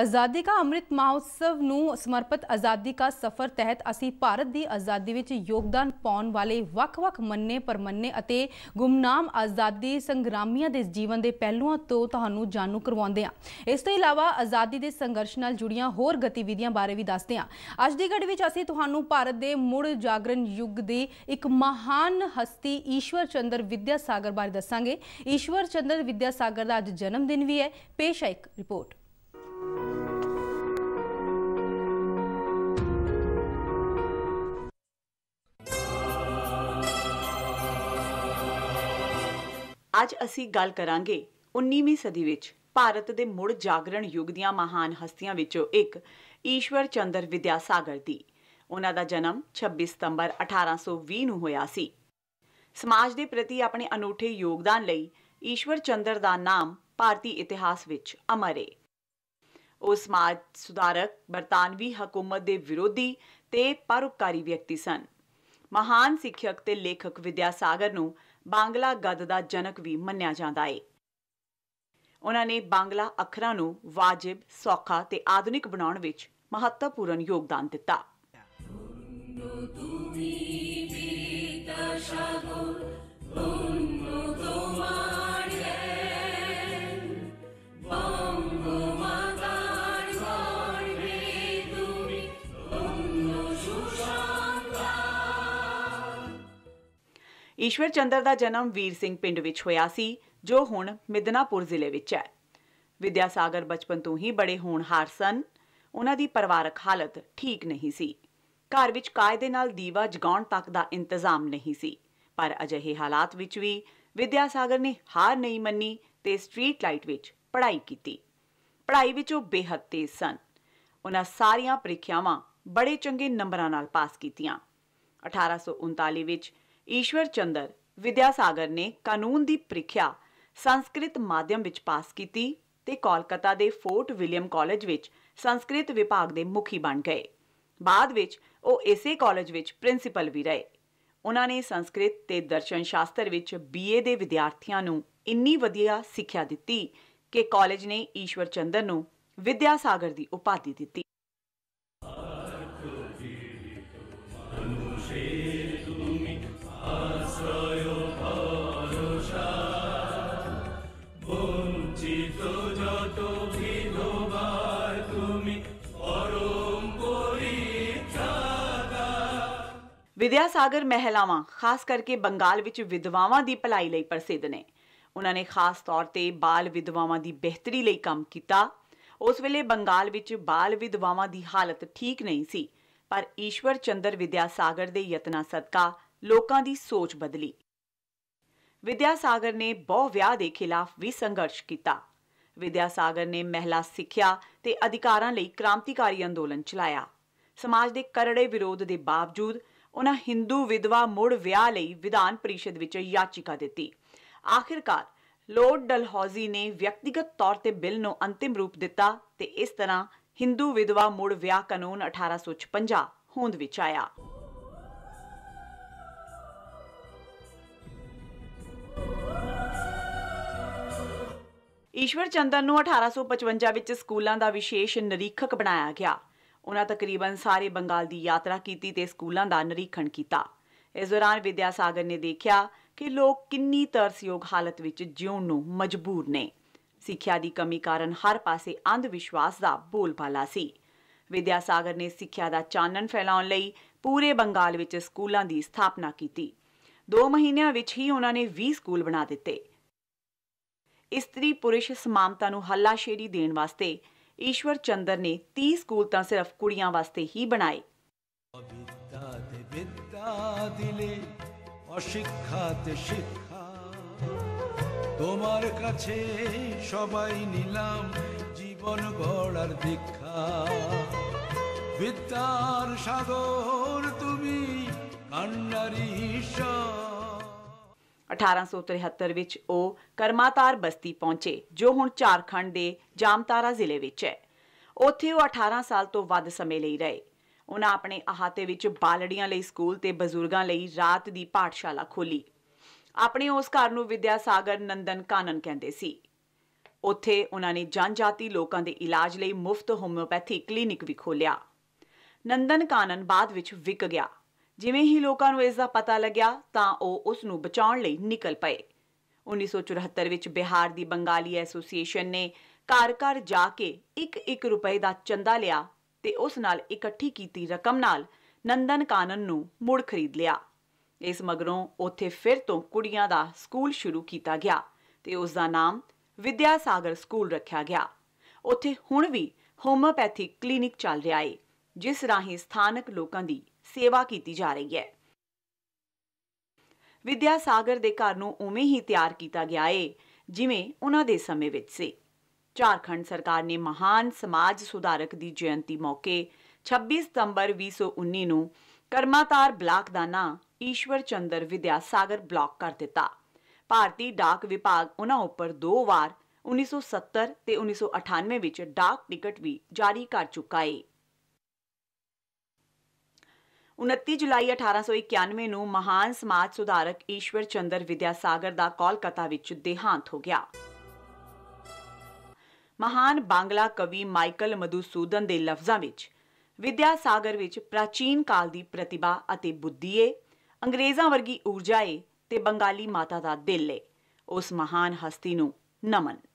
ਆਜ਼ਾਦੀ ਦਾ ਅੰਮ੍ਰਿਤ ਮਹੋਤਸਵ ਨੂੰ ਸਮਰਪਿਤ ਆਜ਼ਾਦੀ ਦਾ ਸਫ਼ਰ ਤਹਿਤ ਅਸੀਂ ਭਾਰਤ ਦੀ ਆਜ਼ਾਦੀ ਵਿੱਚ ਯੋਗਦਾਨ ਪਾਉਣ ਵਾਲੇ ਵੱਖ-ਵੱਖ ਮੰਨੇ ਪਰਮੰਨੇ ਅਤੇ ਗੁਮਨਾਮ ਆਜ਼ਾਦੀ ਸੰਗਰਾਮੀਆਂ ਦੇ ਜੀਵਨ ਦੇ ਪਹਿਲੂਆਂ ਤੋਂ ਤੁਹਾਨੂੰ ਜਾਣੂ ਕਰਵਾਉਂਦੇ ਹਾਂ ਇਸ ਤੋਂ ਇਲਾਵਾ ਆਜ਼ਾਦੀ ਦੇ ਸੰਘਰਸ਼ ਨਾਲ ਜੁੜੀਆਂ ਹੋਰ ਗਤੀਵਿਧੀਆਂ ਬਾਰੇ ਵੀ ਦੱਸਦੇ ਹਾਂ ਅੱਜ ਦੀ ਘੜੀ ਵਿੱਚ ਅਸੀਂ ਤੁਹਾਨੂੰ ਭਾਰਤ ਦੇ ਮੁੜ ਜਾਗਰਣ ਯੁੱਗ ਦੀ ਇੱਕ ਮਹਾਨ ਹਸਤੀ ਈਸ਼ਵਰ ਚੰਦਰ ਵਿਦਿਆ ਸਾਗਰ ਬਾਰੇ ਦੱਸਾਂਗੇ ਈਸ਼ਵਰ ਚੰਦਰ ਵਿਦਿਆ ਸਾਗਰ ਦਾ ਅੱਜ ਜਨਮ ਦਿਨ ਵੀ ਹੈ ਪੇਸ਼ ਹੈ ਇੱਕ ਰਿਪੋਰਟ ਅੱਜ ਅਸੀਂ ਗੱਲ ਕਰਾਂਗੇ 19ਵੀਂ ਸਦੀ ਵਿੱਚ ਭਾਰਤ ਦੇ ਮੁੜ ਜਾਗਰਣ ਯੁੱਗ ਦੀਆਂ ਮਹਾਨ ਹਸਤੀਆਂ ਵਿੱਚੋਂ ਇੱਕ ਈਸ਼ਵਰ ਚੰਦਰ ਵਿਦਿਆਸਾਗਰ ਦੀ ਉਹਨਾਂ ਦਾ ਜਨਮ 26 ਸਤੰਬਰ 1820 ਨੂੰ ਹੋਇਆ ਸੀ ਸਮਾਜ ਦੇ ਪ੍ਰਤੀ ਆਪਣੇ ਅਨੂਠੇ ਯੋਗਦਾਨ ਲਈ ਈਸ਼ਵਰ ਚੰਦਰ ਦਾ ਨਾਮ ਭਾਰਤੀ ਇਤਿਹਾਸ ਵਿੱਚ ਅਮਰ ਹੈ ਉਹ ਸਮਾਜ ਸੁਧਾਰਕ ਬਰਤਾਨਵੀ ਹਕੂਮਤ ਦੇ ਵਿਰੋਧੀ ਤੇ ਪਰਉਪਕਾਰੀ ਵਿਅਕਤੀ ਸਨ ਮਹਾਨ ਸਿੱਖਿਅਕ ਤੇ ਲੇਖਕ ਵਿਦਿਆਸਾਗਰ ਨੂੰ ਬਾਂਗਲਾ ਗੱਦ ਦਾ ਜਨਕ ਵੀ ਮੰਨਿਆ ਜਾਂਦਾ ਹੈ ਉਹਨਾਂ ਨੇ ਬਾਂਗਲਾ ਅੱਖਰਾਂ ਨੂੰ ਵਾਜਿਬ ਸੌਖਾ ਤੇ ਆਧੁਨਿਕ ਬਣਾਉਣ ਵਿੱਚ ਮਹੱਤਵਪੂਰਨ ਯੋਗਦਾਨ ਦਿੱਤਾ ਈਸ਼ਵਰ ਚੰਦਰ ਦਾ ਜਨਮ ਵੀਰ ਸਿੰਘ ਪਿੰਡ ਵਿੱਚ ਹੋਇਆ ਸੀ ਜੋ ਹੁਣ ਮਿਦਨਾਪੁਰ ਜ਼ਿਲ੍ਹੇ ਵਿੱਚ ਹੈ ਵਿਦਿਆਸਾਗਰ ਬਚਪਨ ਤੋਂ ਹੀ ਬੜੇ ਹਾਰ ਸਨ ਉਹਨਾਂ ਦੀ ਪਰਿਵਾਰਕ ਹਾਲਤ ਠੀਕ ਨਹੀਂ ਸੀ ਘਰ ਵਿੱਚ ਕਾਇਦੇ ਨਾਲ ਦੀਵਾ ਜਗਾਉਣ ਤੱਕ ਦਾ ਇੰਤਜ਼ਾਮ ਨਹੀਂ ਸੀ ਪਰ ਅਜਿਹੇ ਹਾਲਾਤ ਵਿੱਚ ਵੀ ਵਿਦਿਆਸਾਗਰ ਨੇ ਹਾਰ ਨਹੀਂ ਮੰਨੀ ਤੇ ਸਟਰੀਟ ਲਾਈਟ ਵਿੱਚ ਪੜ੍ਹਾਈ ਕੀਤੀ ਪੜ੍ਹਾਈ ਵਿੱਚ ਉਹ ਬੇਹੱਦ ਤੇਜ਼ ਸਨ ਉਹਨਾਂ ਸਾਰੀਆਂ ਪ੍ਰੀਖਿਆਵਾਂ ਬੜੇ ਚੰਗੇ ਨੰਬਰਾਂ ਨਾਲ ਪਾਸ ਕੀਤੀਆਂ 1839 ਵਿੱਚ ਈਸ਼ਵਰ ਚੰਦਰ ਸਾਗਰ ਨੇ ਕਾਨੂੰਨ ਦੀ ਪ੍ਰੀਖਿਆ ਸੰਸਕ੍ਰਿਤ ਮਾਧਿਅਮ ਵਿੱਚ ਪਾਸ ਕੀਤੀ ਤੇ ਕੋਲਕਾਤਾ ਦੇ ਫੋਰਟ ਵਿਲੀਅਮ ਕਾਲਜ ਵਿੱਚ ਸੰਸਕ੍ਰਿਤ ਵਿਭਾਗ ਦੇ ਮੁਖੀ ਬਣ ਗਏ ਬਾਅਦ ਵਿੱਚ ਉਹ ਇਸੇ ਕਾਲਜ ਵਿੱਚ ਪ੍ਰਿੰਸੀਪਲ ਵੀ ਰਹੇ ਉਹਨਾਂ ਨੇ ਸੰਸਕ੍ਰਿਤ ਤੇ ਦਰਸ਼ਨ ਸ਼ਾਸਤਰ ਵਿੱਚ ਬੀਏ ਦੇ ਵਿਦਿਆਰਥੀਆਂ ਨੂੰ ਇੰਨੀ ਵਧੀਆ ਸਿੱਖਿਆ ਦਿੱਤੀ ਕਿ ਕਾਲਜ ਨੇ ਈਸ਼ਵਰ ਚੰਦਰ ਨੂੰ ਸਾਗਰ ਦੀ ਉਪਾਧੀ ਦਿੱਤੀ ਵਿਦਿਆ ਸਾਗਰ ਮਹਿਲਾਵਾਂ ਖਾਸ ਕਰਕੇ ਬੰਗਾਲ ਵਿੱਚ ਵਿਧਵਾਵਾਂ ਦੀ ਭਲਾਈ ਲਈ ਪ੍ਰਸਿੱਧ ਨੇ ਉਹਨਾਂ ਨੇ ਖਾਸ ਤੌਰ ਤੇ ਬਾਲ ਵਿਧਵਾਵਾਂ ਦੀ ਬਿਹਤਰੀ ਲਈ ਕੰਮ ਕੀਤਾ ਉਸ ਵੇਲੇ ਬੰਗਾਲ ਵਿੱਚ ਬਾਲ ਵਿਧਵਾਵਾਂ ਦੀ ਹਾਲਤ ਠੀਕ ਨਹੀਂ ਸੀ ਪਰ ਈਸ਼ਵਰ ਚੰਦਰ ਵਿਦਿਆ ਸਾਗਰ ਦੇ ਯਤਨਾਂ ਸਦਕਾ ਲੋਕਾਂ ਦੀ ਸੋਚ ਬਦਲੀ ਵਿਦਿਆ ਸਾਗਰ ਨੇ ਬਹੁ ਵਿਆਹ ਦੇ ਖਿਲਾਫ ਵੀ ਸੰਘਰਸ਼ ਕੀਤਾ ਵਿਦਿਆ ਸਾਗਰ ਨੇ ਮਹਿਲਾ ਸਿੱਖਿਆ ਤੇ ਅਧਿਕਾਰਾਂ ਲਈ ਕ੍ਰਾਂਤੀਕਾਰੀ ਅੰਦੋਲਨ ਚਲਾਇਆ ਸਮਾਜ ਦੇ ਕਰੜੇ ਵਿਰੋਧ ਦੇ ਬਾਵਜੂਦ ਉਹਨਾਂ ਹਿੰਦੂ ਵਿਧਵਾ ਮੁੜ ਵਿਆਹ ਲਈ ਵਿਧਾਨ ਪਰਿਸ਼ਦ ਵਿੱਚ ਯਾਚਿਕਾ ਦਿੱਤੀ ਆਖਿਰਕਾਰ ਲੋਰਡ ਡਲਹੌਜ਼ੀ ਨੇ ਵਿਅਕਤੀਗਤ ਤੌਰ ਤੇ ਬਿੱਲ ਨੂੰ ਅੰਤਿਮ ਰੂਪ ਦਿੱਤਾ ਤੇ ਇਸ ਤਰ੍ਹਾਂ ਹਿੰਦੂ ਵਿਧਵਾ ਮੁੜ ਵਿਆਹ ਕਾਨੂੰਨ 1856 ਹੋਂਦ ਵਿੱਚ ਆਇਆ ਈਸ਼ਵਰ ਚੰਦਨ ਨੂੰ 1855 ਵਿੱਚ ਸਕੂਲਾਂ ਦਾ ਵਿਸ਼ੇਸ਼ ਨਿਰੀਖਕ ਬਣਾਇਆ ਗਿਆ ਉਹਨਾਂ ਤਕਰੀਬਨ ਸਾਰੇ ਬੰਗਾਲ ਦੀ ਯਾਤਰਾ ਕੀਤੀ ਤੇ ਸਕੂਲਾਂ ਦਾ ਨਿਰੀਖਣ ਕੀਤਾ ਇਸ ਦੌਰਾਨ ਵਿਦਿਆ ਸਾਗਰ ਨੇ ਦੇਖਿਆ ਕਿ ਲੋਕ ਕਿੰਨੀ ਤਰਸਯੋਗ ਹਾਲਤ ਵਿੱਚ ਜਿਉਣ ਨੂੰ ਮਜਬੂਰ ਨੇ ਸਿੱਖਿਆ ਦੀ ਕਮੀ ਕਾਰਨ ਹਰ ਪਾਸੇ ਅੰਧ ਵਿਸ਼ਵਾਸ ਦਾ ਬੋਲਬਾਲਾ ਸੀ ਵਿਦਿਆ ਸਾਗਰ ਨੇ ਸਿੱਖਿਆ ਦਾ ਚਾਨਣ ਫੈਲਾਉਣ ਲਈ ਪੂਰੇ ਬੰਗਾਲ ਵਿੱਚ ਸਕੂਲਾਂ ਦੀ ਸਥਾਪਨਾ ਕੀਤੀ 2 ਮਹੀਨਿਆਂ ਵਿੱਚ ਹੀ ਉਹਨਾਂ ਨੇ 20 ਸਕੂਲ ਬਣਾ ਦਿੱਤੇ ਇਸਤਰੀ ਪੁਰਸ਼ ਸਮਾਨਤਾ ਨੂੰ ਹੱਲਾਸ਼ੇਰੀ ਦੇਣ ਵਾਸਤੇ ਈਸ਼ਵਰ ਚੰਦਰ ਨੇ 30 ਸਕੂਲ ਤਾਂ ਸਿਰਫ ਕੁੜੀਆਂ ਵਾਸਤੇ ਹੀ ਬਣਾਏ তোমার কাছে সবাই নিলাম জীবন গড়ার দীক্ষা বিদ্যার সাগর তুমি কান্ডারি ঈশ্বর 1873 ਵਿੱਚ ਉਹ ਕਰਮਾਤਾਰ ਬਸਤੀ ਪਹੁੰਚੇ ਜੋ ਹੁਣ ਝਾਰਖੰਡ ਦੇ ਜਾਮਤਾਰਾ ਜ਼ਿਲ੍ਹੇ ਵਿੱਚ ਹੈ ਉੱਥੇ ਉਹ 18 ਸਾਲ ਤੋਂ ਵੱਧ ਸਮੇਂ ਲਈ ਰਹੇ ਉਹਨਾਂ ਆਪਣੇ ਅਹਾਤੇ ਵਿੱਚ ਬਾਲੜੀਆਂ ਲਈ ਸਕੂਲ ਤੇ ਬਜ਼ੁਰਗਾਂ ਲਈ ਰਾਤ ਦੀ ਪਾਠਸ਼ਾਲਾ ਖੋਲੀ ਆਪਣੇ ਉਸ ਘਰ ਨੂੰ ਵਿਦਿਆ ਸਾਗਰ ਨੰਦਨ ਕਾਨਨ ਕਹਿੰਦੇ ਸੀ ਉੱਥੇ ਉਹਨਾਂ ਨੇ ਜਨਜਾਤੀ ਲੋਕਾਂ ਦੇ ਇਲਾਜ ਲਈ ਮੁਫਤ ਹੋਮਿਓਪੈਥੀ ਕਲੀਨਿਕ ਵੀ ਖੋਲਿਆ ਨੰਦਨ ਕਾਨਨ ਬਾਅਦ ਵਿੱਚ ਵਿਕ ਗਿਆ ਜਿਵੇਂ ਹੀ ਲੋਕਾਂ ਨੂੰ ਇਸ ਦਾ ਪਤਾ ਲੱਗਿਆ ਤਾਂ ਉਹ ਉਸ ਨੂੰ ਬਚਾਉਣ ਲਈ ਨਿਕਲ ਪਏ 1974 ਵਿੱਚ ਬਿਹਾਰ ਦੀ ਬੰਗਾਲੀ ਐਸੋਸੀਏਸ਼ਨ ਨੇ ਘਰ-ਘਰ ਜਾ ਕੇ 1-1 ਰੁਪਏ ਦਾ ਚੰਦਾ ਲਿਆ ਤੇ ਉਸ ਨਾਲ ਇਕੱਠੀ ਕੀਤੀ ਰਕਮ ਨਾਲ ਨੰਦਨ ਕਾਨਨ ਨੂੰ ਮੁੜ ਖਰੀਦ ਲਿਆ ਇਸ ਮਗਰੋਂ ਉੱਥੇ ਫਿਰ ਤੋਂ ਕੁੜੀਆਂ ਦਾ ਸਕੂਲ ਸ਼ੁਰੂ ਕੀਤਾ ਗਿਆ ਤੇ ਉਸ ਦਾ ਨਾਮ ਵਿਦਿਆ ਸਾਗਰ ਸਕੂਲ ਰੱਖਿਆ ਗਿਆ ਉੱਥੇ ਹੁਣ ਵੀ ਹੋਮੋਪੈਥਿਕ ਕਲੀਨਿਕ ਚੱਲ ਰਿਹਾ ਏ ਜਿਸ ਰਾਹੀਂ ਸਥਾਨਕ ਲੋਕਾਂ ਦੀ ਸੇਵਾ ਕੀਤੀ ਜਾ ਰਹੀ ਹੈ ਵਿਦਿਆ ਸਾਗਰ ਦੇ ਘਰ ਨੂੰ ਉਵੇਂ ਹੀ ਤਿਆਰ ਕੀਤਾ ਗਿਆ ਏ ਜਿਵੇਂ ਉਹਨਾਂ ਦੇ ਸਮੇਂ ਵਿੱਚ ਸੀ ਝਾਰਖੰਡ ਸਰਕਾਰ ਨੇ ਮਹਾਨ ਸਮਾਜ ਸੁਧਾਰਕ ਦੀ ਜਯੰਤੀ ਮੌਕੇ 26 ਸਤੰਬਰ 2019 ਨੂੰ ਕਰਮਾਤਾਰ ਬਲਾਕ ਦਾ ਨਾਂ ਈਸ਼ਵਰ ਚੰਦਰ ਵਿਦਿਆ ਸਾਗਰ ਬਲਾਕ ਕਰ ਦਿੱਤਾ ਭਾਰਤੀ ਡਾਕ ਵਿਭਾਗ ਉਹਨਾਂ ਉੱਪਰ ਦੋ ਵਾਰ 1970 ਤੇ 1998 ਵਿੱਚ ਡਾਕ ਟਿਕਟ ਵੀ ਜਾਰੀ ਕਰ ਚੁੱਕਾ ਹੈ 29 ਜੁਲਾਈ 1891 ਨੂੰ ਮਹਾਨ ਸਮਾਜ ਸੁਧਾਰਕ ਈਸ਼ਵਰ ਚੰਦਰ ਵਿਦਿਆਸਾਗਰ ਦਾ ਕੋਲਕਾਤਾ ਵਿੱਚ ਦੇਹਾਂਤ ਹੋ ਗਿਆ। ਮਹਾਨ ਬੰਗਲਾ ਕਵੀ ਮਾਈਕਲ ਮਦੂਸੂਦਨ ਦੇ ਲਫ਼ਜ਼ਾਂ ਵਿੱਚ ਵਿਦਿਆਸਾਗਰ ਵਿੱਚ ਪ੍ਰਾਚੀਨ ਕਾਲ ਦੀ ਪ੍ਰਤਿਭਾ ਅਤੇ ਬੁੱਧੀ ਏ, ਅੰਗਰੇਜ਼ਾਂ ਵਰਗੀ ਊਰਜਾ ਏ ਤੇ ਬੰਗਾਲੀ ਮਾਤਾ ਦਾ ਦਿਲ ਏ। ਉਸ ਮਹਾਨ ਹਸਤੀ ਨੂੰ ਨਮਨ